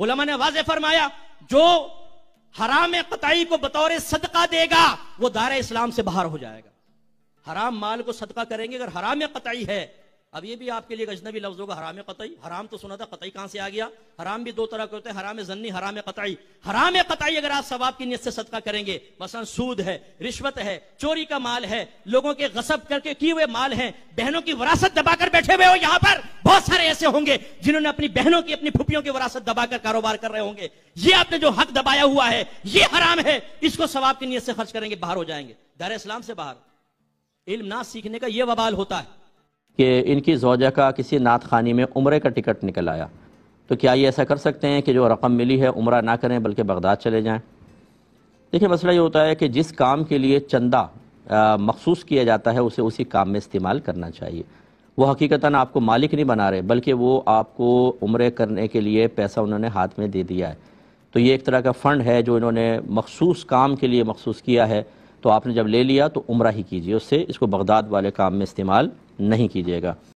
उलमा ने वाजे फरमाया जो हराम कतई को बतौर सदका देगा वो दायरा इस्लाम से बाहर हो जाएगा हराम माल को सदका करेंगे अगर हराम कतई है अब ये भी आपके लिए अजनबी लफ्ज होगा हराम कतई हराम तो सुना था कतई कहां से आ गया हराम भी दो तरह के होते हैं हराम जन्नी हराम कतई हराम कतई अगर आप सवाब की नीयत से सदका करेंगे मसलन सूद है रिश्वत है चोरी का माल है लोगों के गसब करके किए हुए माल है बहनों की वरासत दबाकर बैठे हुए हो यहां पर बहुत सारे ऐसे होंगे जिन्होंने अपनी बहनों की अपनी फुपियों की वरासत दबाकर कारोबार कर रहे होंगे ये आपने जो हक दबाया हुआ है ये हराम है इसको सवाब की नीयत से खर्च करेंगे बाहर हो जाएंगे दार इस्लाम से बाहर इल्म ना सीखने का ये बवाल होता है कि इनकी जोजा का किसी नात खानी में उम्र का टिकट निकल आया तो क्या ये ऐसा कर सकते हैं कि जो रकम मिली है उम्र ना करें बल्कि बगदाद चले जाएँ देखिए मसला ये होता है कि जिस काम के लिए चंदा मखसूस किया जाता है उसे उसी काम में इस्तेमाल करना चाहिए वो हकीकता आपको मालिक नहीं बना रहे बल्कि वो आपको उम्र करने के लिए पैसा उन्होंने हाथ में दे दिया है तो ये एक तरह का फ़ंड है जो इन्होंने मखसूस काम के लिए मखसूस किया है तो आपने जब ले लिया तो उम्र ही कीजिए उससे इसको बगदाद वाले काम में इस्तेमाल नहीं कीजिएगा